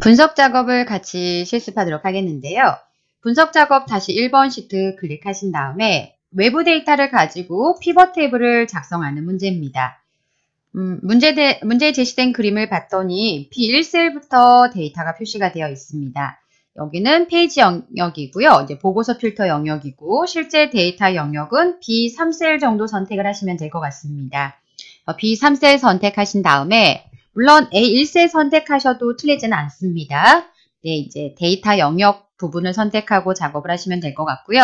분석 작업을 같이 실습하도록 하겠는데요. 분석 작업 다시 1번 시트 클릭하신 다음에 외부 데이터를 가지고 피벗 테이블을 작성하는 문제입니다. 음, 문제 데, 문제에 제시된 그림을 봤더니 B1셀부터 데이터가 표시가 되어 있습니다. 여기는 페이지 영역이고요. 이제 보고서 필터 영역이고 실제 데이터 영역은 B3셀 정도 선택을 하시면 될 것 같습니다. B3셀 어, 선택하신 다음에 물론 A1세 선택하셔도 틀리지는 않습니다. 네, 이제 데이터 영역 부분을 선택하고 작업을 하시면 될 것 같고요.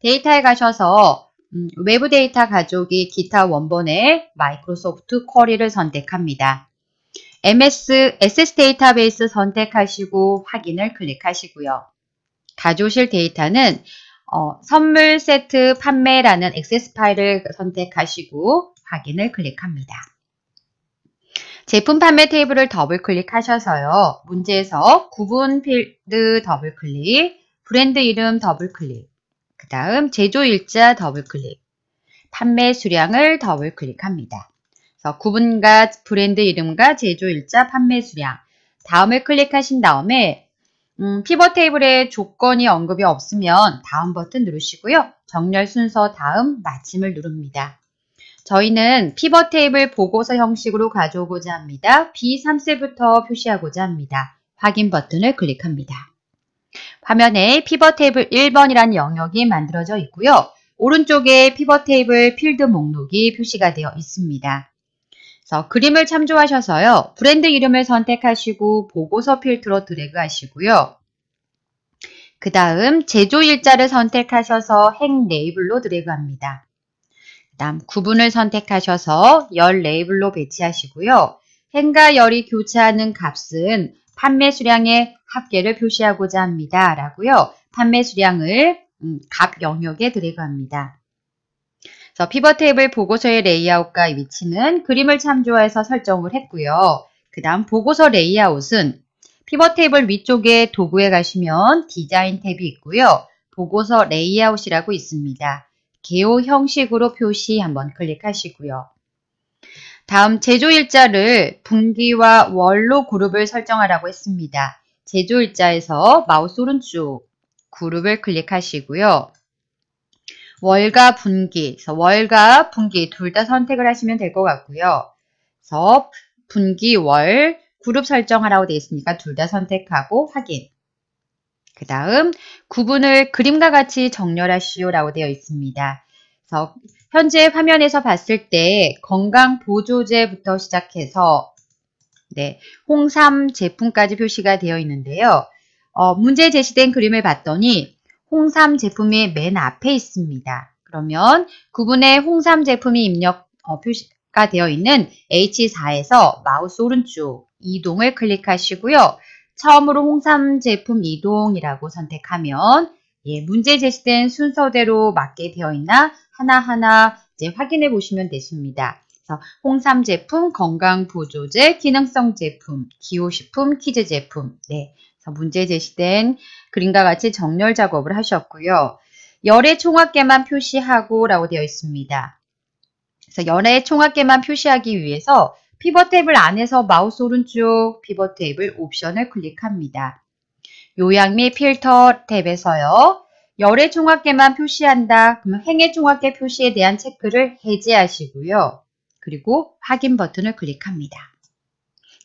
데이터에 가셔서 음, 외부 데이터 가족이 기타 원본의 마이크로소프트 쿼리를 선택합니다. MS, SS 데이터베이스 선택하시고 확인을 클릭하시고요. 가져오실 데이터는 어, 선물 세트 판매라는 액세스 파일을 선택하시고 확인을 클릭합니다. 제품 판매 테이블을 더블클릭하셔서요. 문제에서 구분 필드 더블클릭, 브랜드 이름 더블클릭, 그 다음 제조일자 더블클릭, 판매 수량을 더블클릭합니다. 그래서 구분과 브랜드 이름과 제조일자, 판매 수량, 다음을 클릭하신 다음에 음, 피벗 테이블에 조건이 언급이 없으면 다음 버튼 누르시고요. 정렬 순서 다음 마침을 누릅니다. 저희는 피벗 테이블 보고서 형식으로 가져오고자 합니다. B3셀부터 표시하고자 합니다. 확인 버튼을 클릭합니다. 화면에 피벗 테이블 1번이라는 영역이 만들어져 있고요. 오른쪽에 피벗 테이블 필드 목록이 표시가 되어 있습니다. 그래서 그림을 참조하셔서요. 브랜드 이름을 선택하시고 보고서 필드로 드래그 하시고요. 그 다음 제조 일자를 선택하셔서 행 레이블로 드래그합니다. 다음 구분을 선택하셔서 열 레이블로 배치하시고요. 행과 열이 교차하는 값은 판매 수량의 합계를 표시하고자 합니다. 라고요. 판매 수량을 값 음, 영역에 드래그합니다 그래서 피벗 테이블 보고서의 레이아웃과 위치는 그림을 참조해서 설정을 했고요. 그 다음 보고서 레이아웃은 피벗 테이블 위쪽에 도구에 가시면 디자인 탭이 있고요. 보고서 레이아웃이라고 있습니다. 기호 형식으로 표시 한번 클릭하시고요. 다음 제조일자를 분기와 월로 그룹을 설정하라고 했습니다. 제조일자에서 마우스 오른쪽 그룹을 클릭하시고요. 월과 분기, 그래서 월과 분기 둘 다 선택을 하시면 될 것 같고요. 그래서 분기, 월, 그룹 설정하라고 되어 있으니까 둘 다 선택하고 확인. 그 다음 구분을 그림과 같이 정렬하시오 라고 되어 있습니다. 그래서 현재 화면에서 봤을 때 건강보조제부터 시작해서 네, 홍삼 제품까지 표시가 되어 있는데요. 어, 문제 제시된 그림을 봤더니 홍삼 제품이 맨 앞에 있습니다. 그러면 구분에 홍삼 제품이 입력 어, 표시가 되어 있는 H4에서 마우스 오른쪽 이동을 클릭하시고요. 처음으로 홍삼 제품 이동이라고 선택하면 예, 문제 제시된 순서대로 맞게 되어 있나 하나하나 이제 확인해 보시면 되십니다. 그래서 홍삼 제품, 건강 보조제, 기능성 제품, 기호식품, 키즈 제품. 네. 그래서 문제 제시된 그림과 같이 정렬 작업을 하셨고요. 열의 총합계만 표시하고 라고 되어 있습니다. 그래서 열의 총합계만 표시하기 위해서 피벗 탭을 안에서 마우스 오른쪽 피벗 탭을 옵션을 클릭합니다. 요약 및 필터 탭에서요. 열의 총합계만 표시한다. 그러면 행의 총합계 표시에 대한 체크를 해제하시고요. 그리고 확인 버튼을 클릭합니다.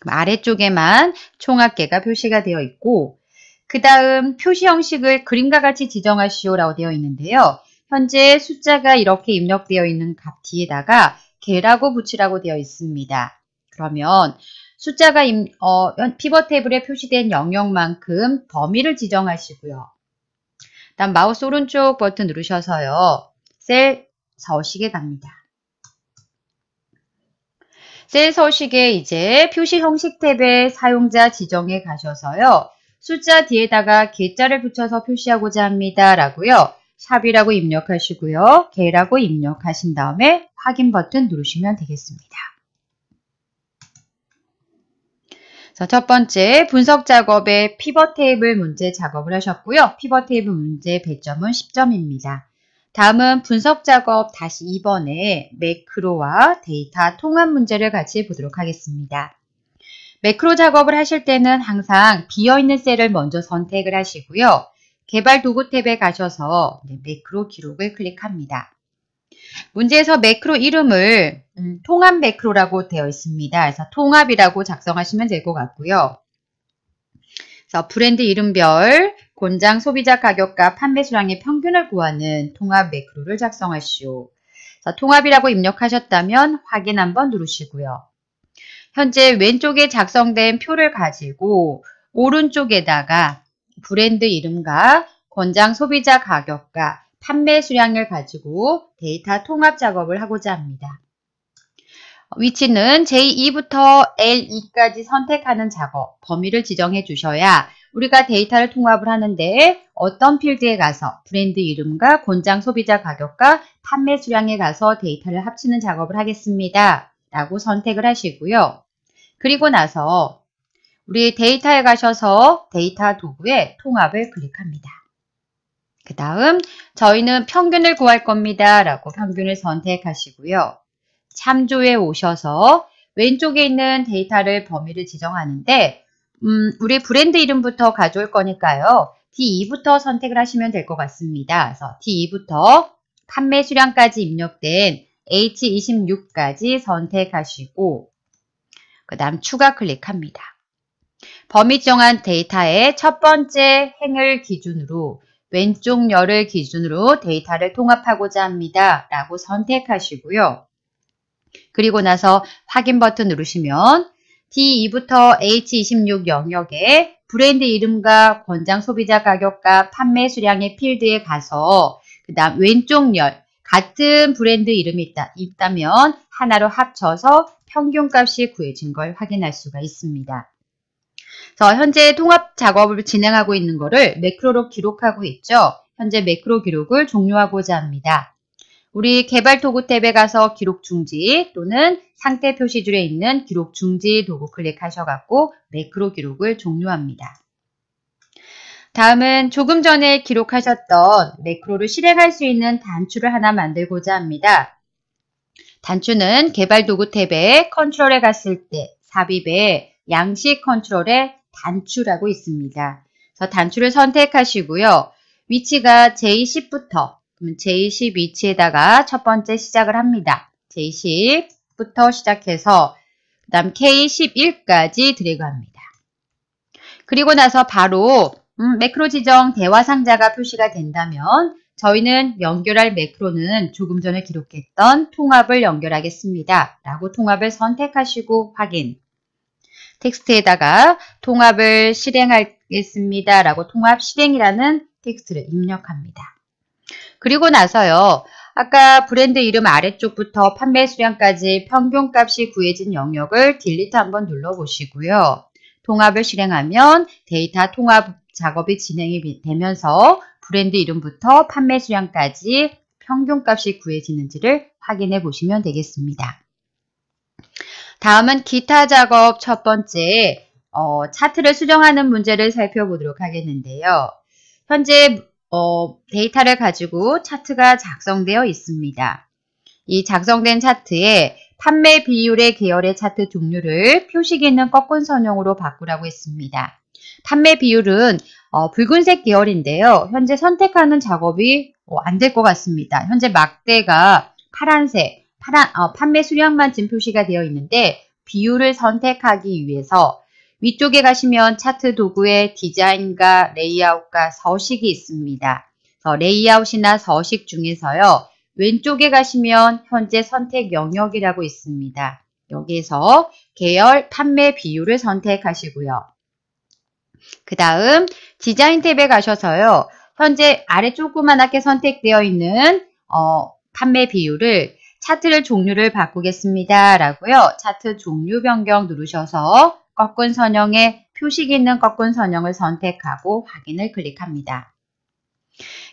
그럼 아래쪽에만 총합계가 표시가 되어 있고 그 다음 표시 형식을 그림과 같이 지정하시오 라고 되어 있는데요. 현재 숫자가 이렇게 입력되어 있는 값 뒤에다가 개라고 붙이라고 되어 있습니다. 그러면 숫자가 임, 어, 피벗 테이블에 표시된 영역만큼 범위를 지정하시고요. 다음 마우스 오른쪽 버튼 누르셔서요. 셀 서식에 갑니다. 셀 서식에 이제 표시 형식 탭에 사용자 지정에 가셔서요. 숫자 뒤에다가 개자를 붙여서 표시하고자 합니다. 라고요. 샵이라고 입력하시고요. 개라고 입력하신 다음에 확인 버튼 누르시면 되겠습니다. 자, 첫 번째 분석 작업에 피벗 테이블 문제 작업을 하셨고요. 피벗 테이블 문제 배점은 10점입니다. 다음은 분석 작업 다시 2번에 매크로와 데이터 통합 문제를 같이 보도록 하겠습니다. 매크로 작업을 하실 때는 항상 비어있는 셀을 먼저 선택을 하시고요. 개발 도구 탭에 가셔서 네, 매크로 기록을 클릭합니다. 문제에서 매크로 이름을 음, 통합 매크로라고 되어 있습니다. 그래서 통합이라고 작성하시면 될 것 같고요. 그래서 브랜드 이름별, 권장 소비자 가격과 판매 수량의 평균을 구하는 통합 매크로를 작성하시오. 그래서 통합이라고 입력하셨다면 확인 한번 누르시고요. 현재 왼쪽에 작성된 표를 가지고 오른쪽에다가 브랜드 이름과 권장 소비자 가격과 판매 수량을 가지고 데이터 통합 작업을 하고자 합니다. 위치는 J2부터 L2까지 선택하는 작업, 범위를 지정해 주셔야 우리가 데이터를 통합을 하는데 어떤 필드에 가서 브랜드 이름과 권장 소비자 가격과 판매 수량에 가서 데이터를 합치는 작업을 하겠습니다. 라고 선택을 하시고요. 그리고 나서 우리 데이터에 가셔서 데이터 도구에 통합을 클릭합니다. 그 다음 저희는 평균을 구할 겁니다. 라고 평균을 선택하시고요. 참조에 오셔서 왼쪽에 있는 데이터를 범위를 지정하는데 음, 우리 브랜드 이름부터 가져올 거니까요. D2부터 선택을 하시면 될 것 같습니다. 그래서 D2부터 판매 수량까지 입력된 H26까지 선택하시고 그 다음 추가 클릭합니다. 범위 정한 데이터의 첫 번째 행을 기준으로 왼쪽 열을 기준으로 데이터를 통합하고자 합니다. 라고 선택하시고요. 그리고 나서 확인 버튼 누르시면 D2부터 H26 영역에 브랜드 이름과 권장 소비자 가격과 판매 수량의 필드에 가서 그 다음 왼쪽 열 같은 브랜드 이름이 있다, 있다면 하나로 합쳐서 평균값이 구해진 걸 확인할 수가 있습니다. 자, 현재 통합 작업을 진행하고 있는 것을 매크로로 기록하고 있죠. 현재 매크로 기록을 종료하고자 합니다. 우리 개발 도구 탭에 가서 기록 중지 또는 상태 표시 줄에 있는 기록 중지 도구 클릭하셔갖고 매크로 기록을 종료합니다. 다음은 조금 전에 기록하셨던 매크로를 실행할 수 있는 단추를 하나 만들고자 합니다. 단추는 개발 도구 탭에 컨트롤에 갔을 때 삽입에 양식 컨트롤에 단추라고 있습니다. 그래서 단추를 선택하시고요. 위치가 J10부터 J10 위치에다가 첫 번째 시작을 합니다. J10부터 시작해서 그 다음 K11까지 드래그합니다. 그리고 나서 바로 음, 매크로 지정 대화 상자가 표시가 된다면 저희는 연결할 매크로는 조금 전에 기록했던 통합을 연결하겠습니다. 라고 통합을 선택하시고 확인. 텍스트에다가 통합을 실행하겠습니다. 라고 통합 실행이라는 텍스트를 입력합니다. 그리고 나서요. 아까 브랜드 이름 아래쪽부터 판매 수량까지 평균값이 구해진 영역을 딜리트 한번 눌러보시고요. 통합을 실행하면 데이터 통합 작업이 진행이 되면서 브랜드 이름부터 판매 수량까지 평균값이 구해지는지를 확인해 보시면 되겠습니다. 다음은 기타 작업 첫 번째 어, 차트를 수정하는 문제를 살펴보도록 하겠는데요. 현재 어, 데이터를 가지고 차트가 작성되어 있습니다. 이 작성된 차트에 판매 비율의 계열의 차트 종류를 표식 있는 꺾은 선형으로 바꾸라고 했습니다. 판매 비율은 어, 붉은색 계열인데요. 현재 선택하는 작업이 어, 안될 것 같습니다. 현재 막대가 파란색, 파란, 어, 판매 수량만 지금 표시가 되어 있는데 비율을 선택하기 위해서 위쪽에 가시면 차트 도구에 디자인과 레이아웃과 서식이 있습니다. 레이아웃이나 서식 중에서요. 왼쪽에 가시면 현재 선택 영역이라고 있습니다. 여기에서 계열 판매 비율을 선택하시고요. 그 다음 디자인 탭에 가셔서요. 현재 아래 조그만하게 선택되어 있는 어, 판매 비율을 차트를 종류를 바꾸겠습니다. 라고요. 차트 종류 변경 누르셔서 꺾은 선형에 표식 있는 꺾은 선형을 선택하고 확인을 클릭합니다.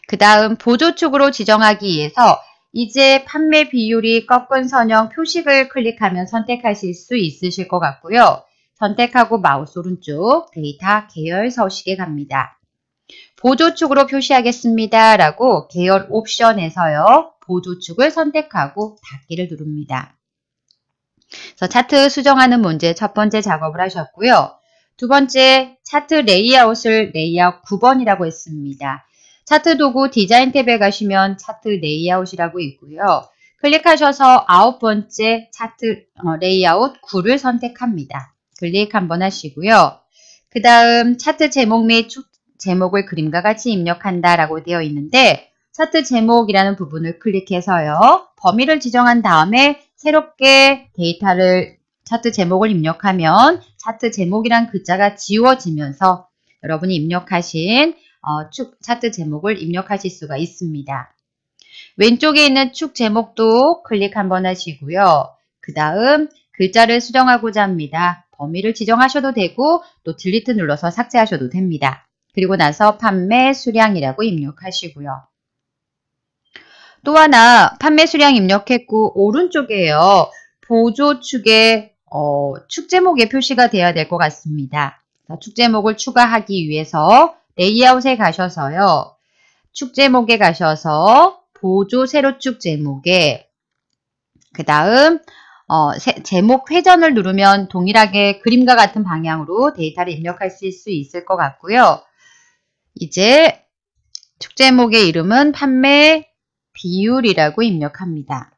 그 다음 보조축으로 지정하기 위해서 이제 판매 비율이 꺾은 선형 표식을 클릭하면 선택하실 수 있으실 것 같고요. 선택하고 마우스 오른쪽 데이터 계열 서식에 갑니다. 보조축으로 표시하겠습니다. 라고 계열 옵션에서요. 보조축을 선택하고 닫기를 누릅니다. 그래서 차트 수정하는 문제 첫 번째 작업을 하셨고요. 두 번째 차트 레이아웃을 레이아웃 9번이라고 했습니다. 차트 도구 디자인 탭에 가시면 차트 레이아웃이라고 있고요. 클릭하셔서 아홉 번째 차트 어, 레이아웃 9를 선택합니다. 클릭 한번 하시고요. 그 다음 차트 제목 및 제목을 그림과 같이 입력한다 라고 되어 있는데 차트 제목이라는 부분을 클릭해서요. 범위를 지정한 다음에 새롭게 데이터를 차트 제목을 입력하면 차트 제목이란 글자가 지워지면서 여러분이 입력하신 어, 축 차트 제목을 입력하실 수가 있습니다. 왼쪽에 있는 축 제목도 클릭 한번 하시고요. 그 다음 글자를 수정하고자 합니다. 범위를 지정하셔도 되고 또 딜리트 눌러서 삭제하셔도 됩니다. 그리고 나서 판매 수량이라고 입력하시고요. 또 하나 판매 수량 입력했고 오른쪽에요. 보조축에 어, 축제목에 표시가 되어야 될 것 같습니다. 축제목을 추가하기 위해서 레이아웃에 가셔서요. 축제목에 가셔서 보조 세로축 제목에 그 다음 어, 제목 회전을 누르면 동일하게 그림과 같은 방향으로 데이터를 입력할 수 있을 것 같고요. 이제 축제목의 이름은 판매 비율이라고 입력합니다.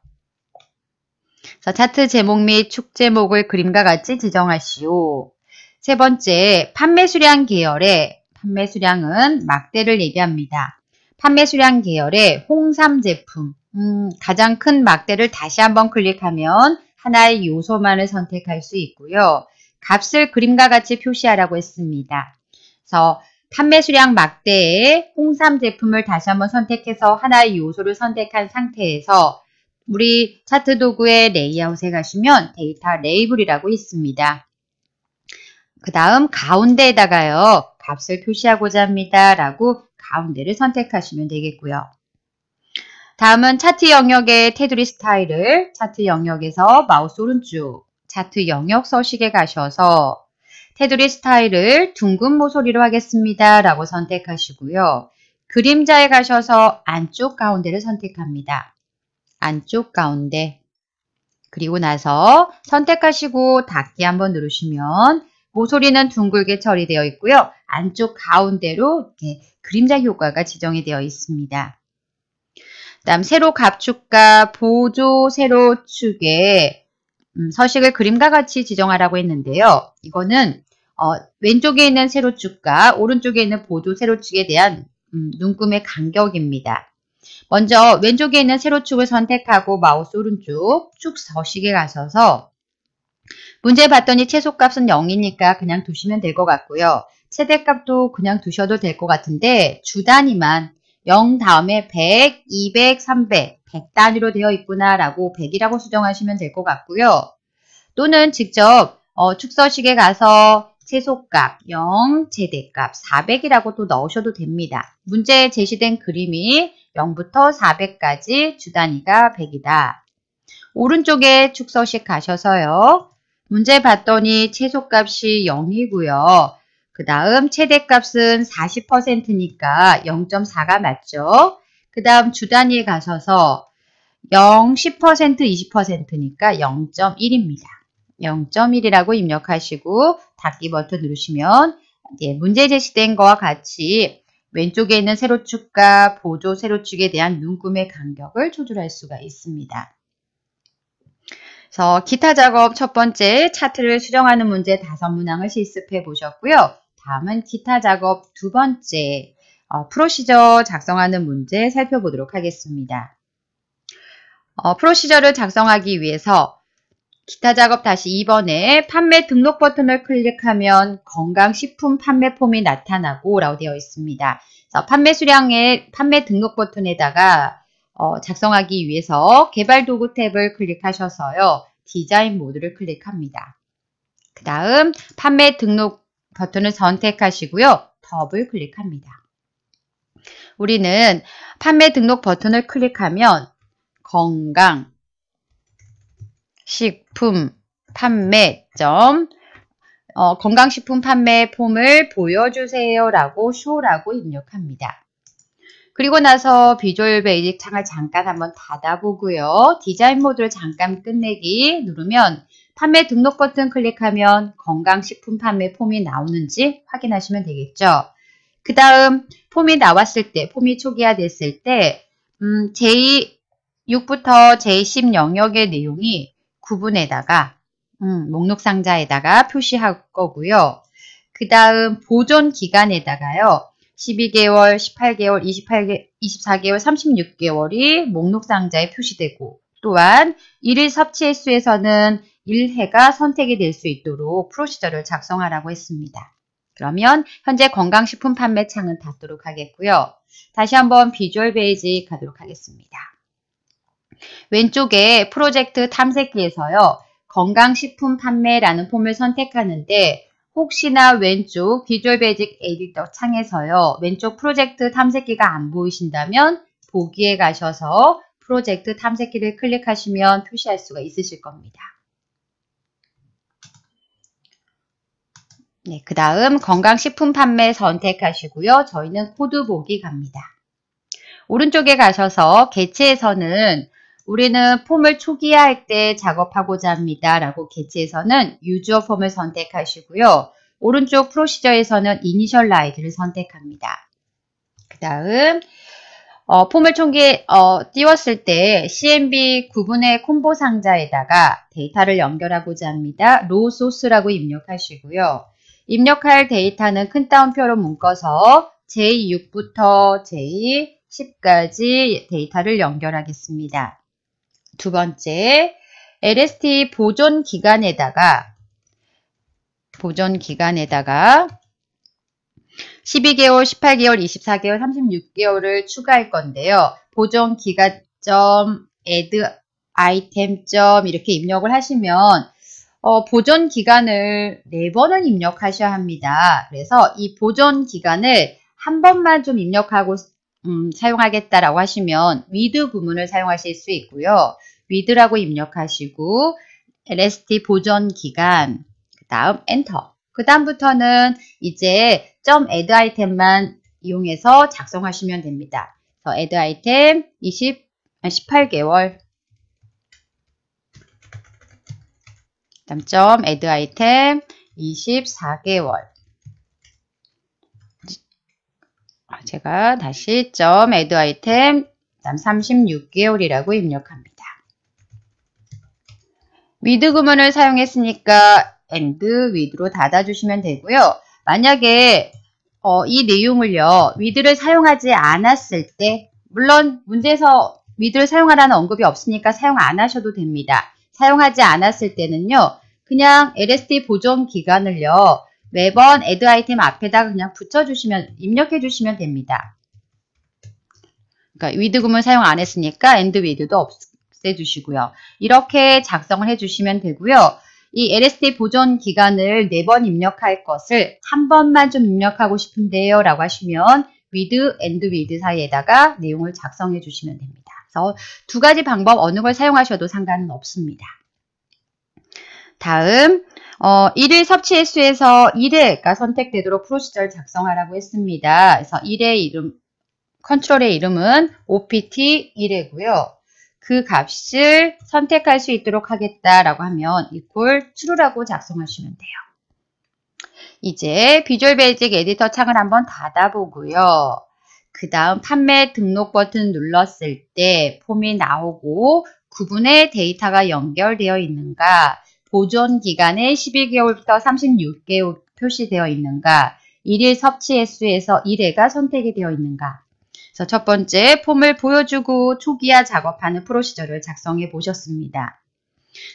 자, 차트 제목 및 축 제목을 그림과 같이 지정하시오. 세 번째, 판매 수량 계열의 판매 수량은 막대를 얘기합니다. 판매 수량 계열의 홍삼 제품, 음, 가장 큰 막대를 다시 한번 클릭하면 하나의 요소만을 선택할 수 있고요. 값을 그림과 같이 표시하라고 했습니다. 그래서 판매 수량 막대에 홍삼 제품을 다시 한번 선택해서 하나의 요소를 선택한 상태에서 우리 차트 도구의 레이아웃에 가시면 데이터 레이블이라고 있습니다. 그 다음 가운데에다가요. 값을 표시하고자 합니다. 라고 가운데를 선택하시면 되겠고요. 다음은 차트 영역의 테두리 스타일을 차트 영역에서 마우스 오른쪽 차트 영역 서식에 가셔서 테두리 스타일을 둥근 모서리로 하겠습니다. 라고 선택하시고요. 그림자에 가셔서 안쪽 가운데를 선택합니다. 안쪽 가운데 그리고 나서 선택하시고 닫기 한번 누르시면 모서리는 둥글게 처리되어 있고요. 안쪽 가운데로 이렇게 그림자 효과가 지정이 되어 있습니다. 다음 세로 갑축과 보조 세로 축에 음, 서식을 그림과 같이 지정하라고 했는데요. 이거는 어, 왼쪽에 있는 세로축과 오른쪽에 있는 보조 세로축에 대한 음, 눈금의 간격입니다. 먼저 왼쪽에 있는 세로축을 선택하고 마우스 오른쪽 축 서식에 가셔서 문제 봤더니 최소값은 0이니까 그냥 두시면 될 것 같고요. 최대값도 그냥 두셔도 될 것 같은데 주단위만 0 다음에 100, 200, 300, 100 단위로 되어 있구나라고 100이라고 수정하시면 될 것 같고요. 또는 직접 어, 축서식에 가서 최소값 0, 최대값 400이라고 또 넣으셔도 됩니다. 문제에 제시된 그림이 0부터 400까지 주단위가 100이다. 오른쪽에 축서식 가셔서요. 문제 봤더니 최소값이 0이고요. 그 다음 최대값은 40%니까 0.4가 맞죠. 그 다음 주단위에 가셔서 0, 10%, 20%니까 0.1입니다. 0.1이라고 입력하시고 닫기 버튼 누르시면 예, 문제 제시된 거와 같이 왼쪽에 있는 세로축과 보조 세로축에 대한 눈금의 간격을 조절할 수가 있습니다. 그래서 기타 작업 첫 번째 차트를 수정하는 문제 다섯 문항을 실습해 보셨고요. 다음은 기타 작업 두 번째 어, 프로시저 작성하는 문제 살펴보도록 하겠습니다. 어, 프로시저를 작성하기 위해서 기타 작업 다시 2번에 판매 등록 버튼을 클릭하면 건강식품 판매 폼이 나타나고 라고 되어 있습니다. 자, 판매 수량의 판매 등록 버튼에다가 어, 작성하기 위해서 개발 도구 탭을 클릭하셔서요. 디자인 모드를 클릭합니다. 그 다음 판매 등록 버튼을 선택하시고요. 더블 클릭합니다. 우리는 판매 등록 버튼을 클릭하면 건강, 식품 판매점 어, 건강식품 판매 폼을 보여주세요 라고 쇼라고 입력합니다. 그리고 나서 비주얼 베이직 창을 잠깐 한번 닫아보고요. 디자인 모드를 잠깐 끝내기 누르면 판매 등록 버튼 클릭하면 건강식품 판매 폼이 나오는지 확인하시면 되겠죠. 그 다음 폼이 나왔을 때, 폼이 초기화됐을 때 음, 제6부터 제10 영역의 내용이 구분에다가 음, 목록 상자에다가 표시할 거고요. 그 다음 보존 기간에다가요. 12개월, 18개월, 28개, 24개월, 36개월이 목록 상자에 표시되고 또한 1일 섭취 횟수에서는 1회가 선택이 될 수 있도록 프로시저를 작성하라고 했습니다. 그러면 현재 건강식품 판매창은 닫도록 하겠고요. 다시 한번 비주얼 베이직 가도록 하겠습니다. 왼쪽에 프로젝트 탐색기에서요. 건강식품 판매라는 폼을 선택하는데 혹시나 왼쪽 비주얼 베직 에디터 창에서요. 왼쪽 프로젝트 탐색기가 안 보이신다면 보기에 가셔서 프로젝트 탐색기를 클릭하시면 표시할 수가 있으실 겁니다. 네, 그 다음 건강식품 판매 선택하시고요. 저희는 코드 보기 갑니다. 오른쪽에 가셔서 개체에서는 우리는 폼을 초기화할 때 작업하고자 합니다. 라고 개체에서는 유저 폼을 선택하시고요. 오른쪽 프로시저에서는 이니셜라이드를 선택합니다. 그 다음 어, 폼을 총기 어, 띄웠을 때 CMB 구분의 콤보 상자에다가 데이터를 연결하고자 합니다. 로 소스라고 입력하시고요. 입력할 데이터는 큰 따옴표로 묶어서 J6부터 J10까지 데이터를 연결하겠습니다. 두 번째, LST 보존 기간에다가 보존 기간에다가 12개월, 18개월, 24개월, 36개월을 추가할 건데요. 보존 기간점, add item점 이렇게 입력을 하시면 어, 보존 기간을 4번은 입력하셔야 합니다. 그래서 이 보존 기간을 한 번만 좀 입력하고 음, 사용하겠다라고 하시면 with 구문을 사용하실 수 있고요. 위드라고 입력하시고 LST 보존 기간 그 다음 엔터 그 다음부터는 이제 점 add 아이템만 이용해서 작성하시면 됩니다. 그래서 add 아이템 20, 18개월 다음 점 add 아이템 24개월 제가 다시 점 add 아이템 36개월이라고 입력합니다. with 구문을 사용했으니까 and with로 닫아주시면 되고요. 만약에 어, 이 내용을요. with를 사용하지 않았을 때 물론 문제에서 with를 사용하라는 언급이 없으니까 사용 안 하셔도 됩니다. 사용하지 않았을 때는요. 그냥 LST 보존 기간을요. 매번 add 아이템 앞에다 그냥 붙여주시면 입력해 주시면 됩니다. 그러니까 with 구문 사용 안 했으니까 and with도 없, 없애주시고요. 이렇게 작성을 해주시면 되고요. 이 l s d 보존 기간을 4번 입력할 것을 한 번만 좀 입력하고 싶은데요 라고 하시면 with, and with 사이에다가 내용을 작성해 주시면 됩니다. 그래서 두 가지 방법 어느 걸 사용하셔도 상관은 없습니다. 다음 어, 1일 섭취 횟수에서 1회가 선택되도록 프로시절 작성하라고 했습니다. 그래서 1회 이름 컨트롤의 이름은 OPT 1회고요. 그 값을 선택할 수 있도록 하겠다라고 하면 equal true라고 작성하시면 돼요. 이제 비주얼 베이직 에디터 창을 한번 닫아보고요. 그 다음 판매 등록 버튼 눌렀을 때 폼이 나오고 구분의 데이터가 연결되어 있는가 보존 기간에 12개월부터 36개월 표시되어 있는가 1일 섭취 횟수에서 1회가 선택이 되어 있는가 그첫 번째 폼을 보여주고 초기화 작업하는 프로시저를 작성해 보셨습니다.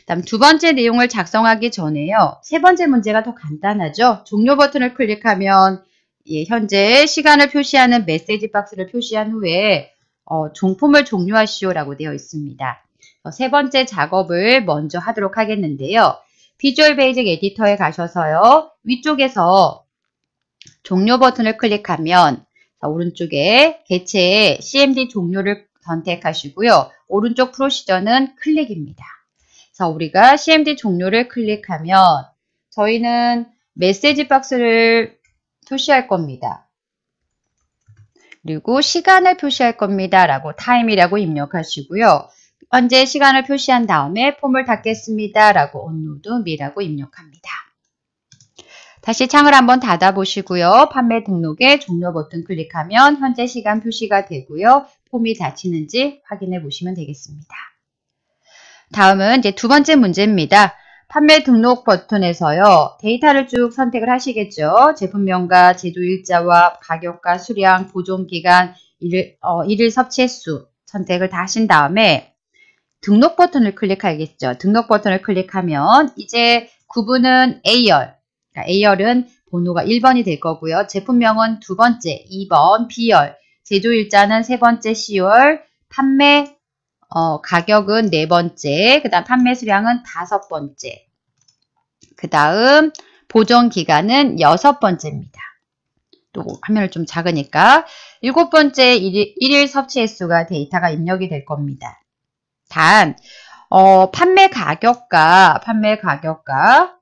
다음 두 번째 내용을 작성하기 전에요. 세 번째 문제가 더 간단하죠. 종료 버튼을 클릭하면 예, 현재 시간을 표시하는 메시지 박스를 표시한 후에 어, 종품을 종료하시오라고 되어 있습니다. 어, 세 번째 작업을 먼저 하도록 하겠는데요. 비주얼 베이직 에디터에 가셔서요. 위쪽에서 종료 버튼을 클릭하면 자, 오른쪽에 개체의 CMD 종료를 선택하시고요. 오른쪽 프로시저는 클릭입니다. 자, 우리가 CMD 종료를 클릭하면 저희는 메시지 박스를 표시할 겁니다. 그리고 시간을 표시할 겁니다. 라고 타임이라고 입력하시고요. 현재 시간을 표시한 다음에 폼을 닫겠습니다. 라고 온노드미라고 입력합니다. 다시 창을 한번 닫아보시고요. 판매 등록에 종료 버튼 클릭하면 현재 시간 표시가 되고요. 폼이 닫히는지 확인해 보시면 되겠습니다. 다음은 이제 두 번째 문제입니다. 판매 등록 버튼에서요. 데이터를 쭉 선택을 하시겠죠. 제품명과 제조 일자와 가격과 수량, 보존기간, 일일, 어, 일일 섭취 횟수 선택을 다 하신 다음에 등록 버튼을 클릭하겠죠. 등록 버튼을 클릭하면 이제 구분은 A열, 그러니까 A열은 번호가 1번이 될 거고요. 제품명은 두 번째, 2번 B열, 제조일자는 세 번째 C열, 판매 어, 가격은 네 번째, 그 다음 판매 수량은 다섯 번째, 그 다음 보존 기간은 여섯 번째입니다. 또 화면을 좀 작으니까 일곱 번째 일일, 일일 섭취 횟수가 데이터가 입력이 될 겁니다. 단, 어, 판매 가격과 판매 가격과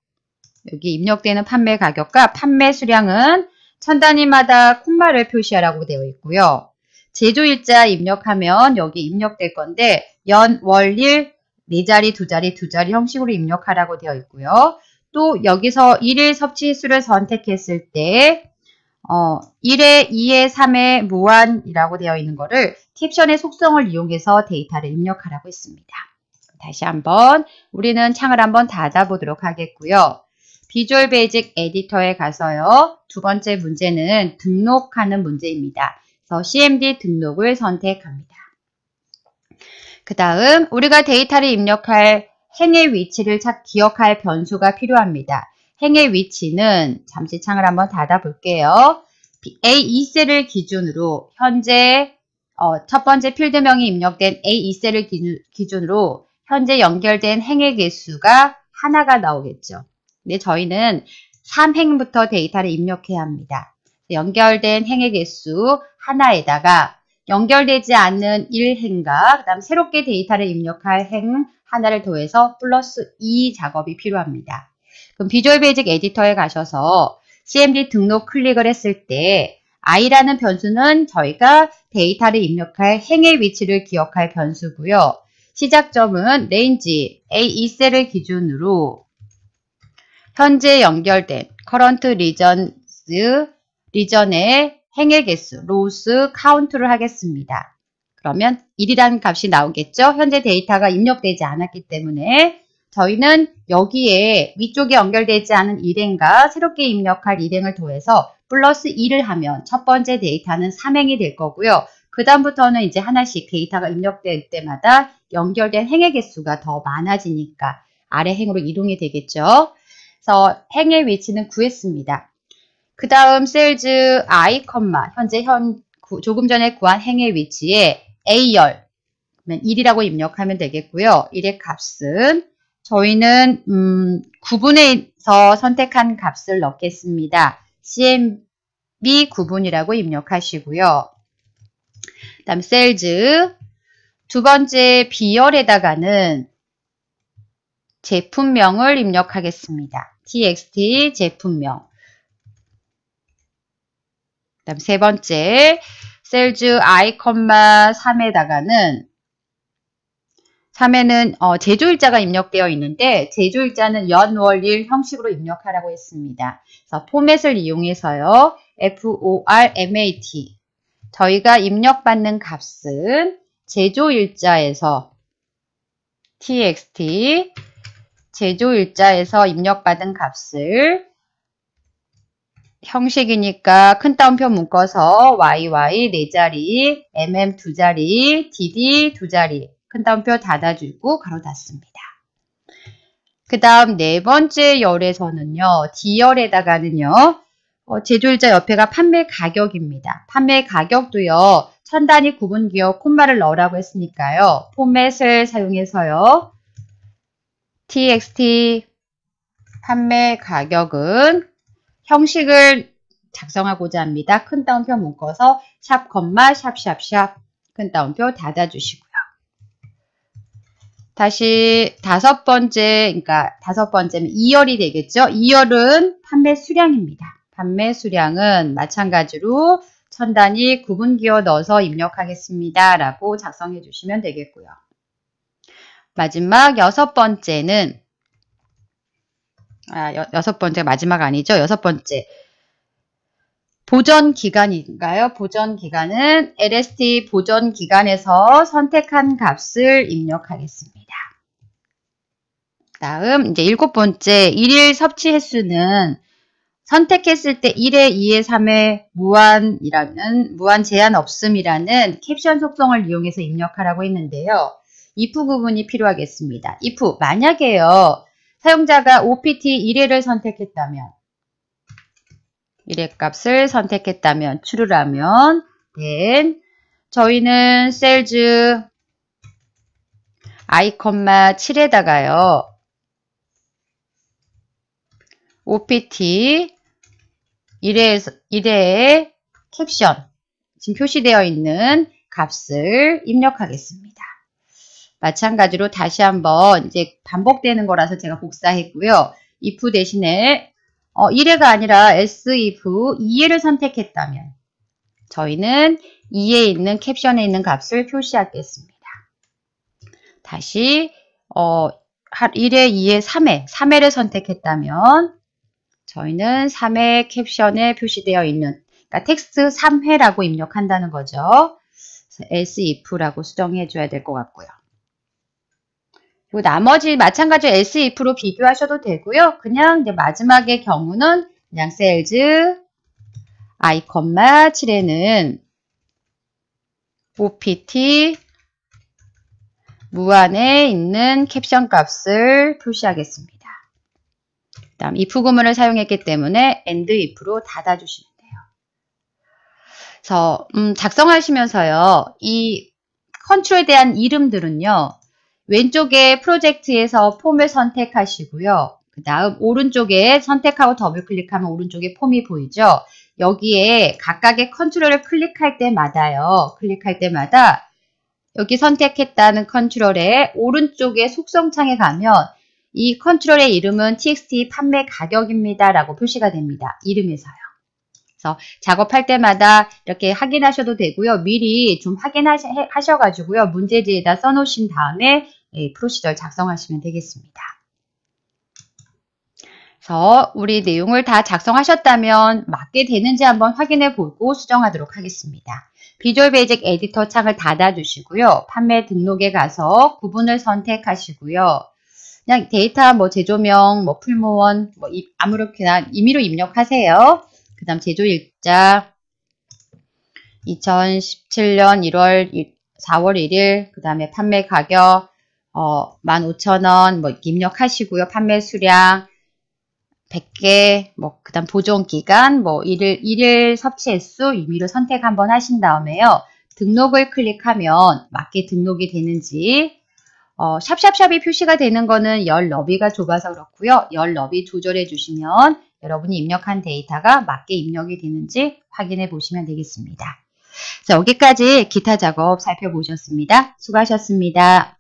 여기 입력되는 판매 가격과 판매 수량은 천 단위마다 콤마를 표시하라고 되어 있고요. 제조일자 입력하면 여기 입력될 건데 연, 월, 일, 네 자리, 두 자리, 두 자리 형식으로 입력하라고 되어 있고요. 또 여기서 1일 섭취 수를 선택했을 때 어, 1회, 2회, 3회 무한이라고 되어 있는 거를 캡션의 속성을 이용해서 데이터를 입력하라고 했습니다. 다시 한번 우리는 창을 한번 닫아보도록 하겠고요. 비주얼 베이직 에디터에 가서요. 두 번째 문제는 등록하는 문제입니다. 그래서 CMD 등록을 선택합니다. 그 다음 우리가 데이터를 입력할 행의 위치를 착 기억할 변수가 필요합니다. 행의 위치는 잠시 창을 한번 닫아볼게요. A2셀을 기준으로 현재 어, 첫 번째 필드명이 입력된 A2셀을 기준, 기준으로 현재 연결된 행의 개수가 하나가 나오겠죠. 근데 네, 저희는 3행부터 데이터를 입력해야 합니다. 연결된 행의 개수 하나에다가 연결되지 않는 1행과 그 다음 새롭게 데이터를 입력할 행 하나를 더해서 플러스 2 작업이 필요합니다. 그럼 비주얼 베이직 에디터에 가셔서 CMD 등록 클릭을 했을 때 i라는 변수는 저희가 데이터를 입력할 행의 위치를 기억할 변수고요. 시작점은 range A2셀을 기준으로 현재 연결된 current regions, 리전의 행의 개수, 로스 카운트를 하겠습니다. 그러면 1이라는 값이 나오겠죠? 현재 데이터가 입력되지 않았기 때문에 저희는 여기에 위쪽에 연결되지 않은 일행과 새롭게 입력할 일행을 더해서 플러스 2를 하면 첫 번째 데이터는 3행이 될 거고요. 그 다음부터는 이제 하나씩 데이터가 입력될 때마다 연결된 행의 개수가 더 많아지니까 아래 행으로 이동이 되겠죠. 그래서 행의 위치는 구했습니다. 그 다음 셀즈 i, 현재 현 조금 전에 구한 행의 위치에 a열 1이라고 입력하면 되겠고요. 1의 값은 저희는 음, 9분에서 선택한 값을 넣겠습니다. CMB 9분이라고 입력하시고요. 그 다음 셀즈 두 번째 B열에다가는 제품명을 입력하겠습니다. txt 제품명 다음 세 번째 셀즈 i, 3에다가는 3에는 어, 제조일자가 입력되어 있는데 제조일자는 연월일 형식으로 입력하라고 했습니다. 그래서 포맷을 이용해서요. format 저희가 입력받는 값은 제조일자에서 txt 제조 일자에서 입력받은 값을 형식이니까 큰 따옴표 묶어서 YY 4자리, MM 2자리, DD 2자리 큰 따옴표 닫아주고 가로 닫습니다. 그 다음 네 번째 열에서는요. D열에다가는요. 어, 제조일자 옆에가 판매 가격입니다. 판매 가격도요. 천 단위 구분 기억 콤마를 넣으라고 했으니까요. 포맷을 사용해서요. txt 판매 가격은 형식을 작성하고자 합니다. 큰 따옴표 묶어서 샵 콤마 샵샵샵 큰 따옴표 닫아주시고요. 다시 다섯 번째 그러니까 다섯 번째는 2열이 되겠죠. 2열은 판매 수량입니다. 판매 수량은 마찬가지로 천 단위 구분 기어 넣어서 입력하겠습니다. 라고 작성해 주시면 되겠고요. 마지막 여섯 번째는 아, 여, 섯 번째 마지막 아니죠? 여섯 번째 보전 기간인가요? 보전 기간은 LST 보전 기간에서 선택한 값을 입력하겠습니다. 다음 이제 일곱 번째 1일 섭취 횟수는 선택했을 때 1회, 2회, 3회 무한이라는 무한 제한 없음이라는 캡션 속성을 이용해서 입력하라고 했는데요. if 구분이 필요하겠습니다. if 만약에요. 사용자가 OPT 1회를 선택했다면 1회 값을 선택했다면 true라면 then 저희는 sales 아이컴마 7에다가요. OPT 1회1회 캡션 지금 표시되어 있는 값을 입력하겠습니다. 마찬가지로 다시 한번 이제 반복되는 거라서 제가 복사했고요. if 대신에 어, 1회가 아니라 s if 2회를 선택했다면 저희는 2에 회 있는 캡션에 있는 값을 표시하겠습니다. 다시 어, 1회, 2회, 3회, 3회를 선택했다면 저희는 3회 캡션에 표시되어 있는 그러니까 텍스트 3회라고 입력한다는 거죠. s if라고 수정해 줘야 될 것 같고요. 요 나머지 마찬가지로 SIF로 비교하셔도 되고요. 그냥 이제 마지막의 경우는 그냥 셀즈 i, 7에는 OPT 무안에 있는 캡션 값을 표시하겠습니다. 그 다음 if 구문을 사용했기 때문에 and if로 닫아주시면 돼요. 그래서 음, 작성하시면서요. 이 컨트롤에 대한 이름들은요. 왼쪽에 프로젝트에서 폼을 선택하시고요. 그 다음 오른쪽에 선택하고 더블 클릭하면 오른쪽에 폼이 보이죠. 여기에 각각의 컨트롤을 클릭할 때마다요. 클릭할 때마다 여기 선택했다는 컨트롤의 오른쪽에 속성창에 가면 이 컨트롤의 이름은 txt 판매 가격입니다 라고 표시가 됩니다. 이름에서요. 그래서 작업할 때마다 이렇게 확인하셔도 되고요. 미리 좀 확인하셔가지고요. 문제지에다 써놓으신 다음에 예, 프로시절 작성하시면 되겠습니다. 그래서 우리 내용을 다 작성하셨다면 맞게 되는지 한번 확인해 보고 수정하도록 하겠습니다. 비주얼 베이직 에디터 창을 닫아주시고요. 판매 등록에 가서 구분을 선택하시고요. 그냥 데이터 뭐 제조명, 뭐 풀모원, 뭐 아무렇게나 임의로 입력하세요. 그 다음 제조일자 2017년 1월 4월 1일 그 다음에 판매 가격 어, 15,000원 뭐 입력하시고요. 판매 수량 100개, 뭐, 그 다음 보존기간, 뭐, 일일, 일일 섭취 횟수 임의로 선택 한번 하신 다음에요. 등록을 클릭하면 맞게 등록이 되는지, 어, 샵샵샵이 표시가 되는 거는 열 너비가 좁아서 그렇고요. 열 너비 조절해 주시면 여러분이 입력한 데이터가 맞게 입력이 되는지 확인해 보시면 되겠습니다. 자, 여기까지 기타 작업 살펴보셨습니다. 수고하셨습니다.